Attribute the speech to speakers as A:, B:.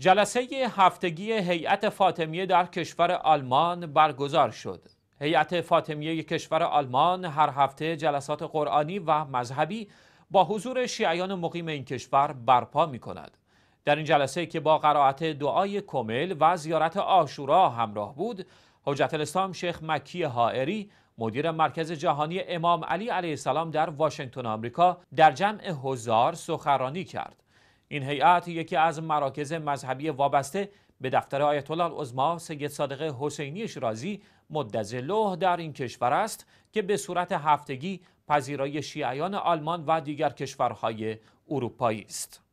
A: جلسه هفتگی هیئت فاطمیه در کشور آلمان برگزار شد. هیئت فاطمیه کشور آلمان هر هفته جلسات قرآنی و مذهبی با حضور شیعیان مقیم این کشور برپا می کند. در این جلسه که با قرائت دعای کمل و زیارت آشورا همراه بود، حجت الاسلام شیخ مکی حائری مدیر مرکز جهانی امام علی علیه السلام در واشنگتن آمریکا در جمع هزار سخرانی کرد. این هیئت یکی از مراکز مذهبی وابسته به دفتر آیت الله العظما سید صادق حسینی شیرازی لوح در این کشور است که به صورت هفتگی پذیرای شیعیان آلمان و دیگر کشورهای اروپایی است.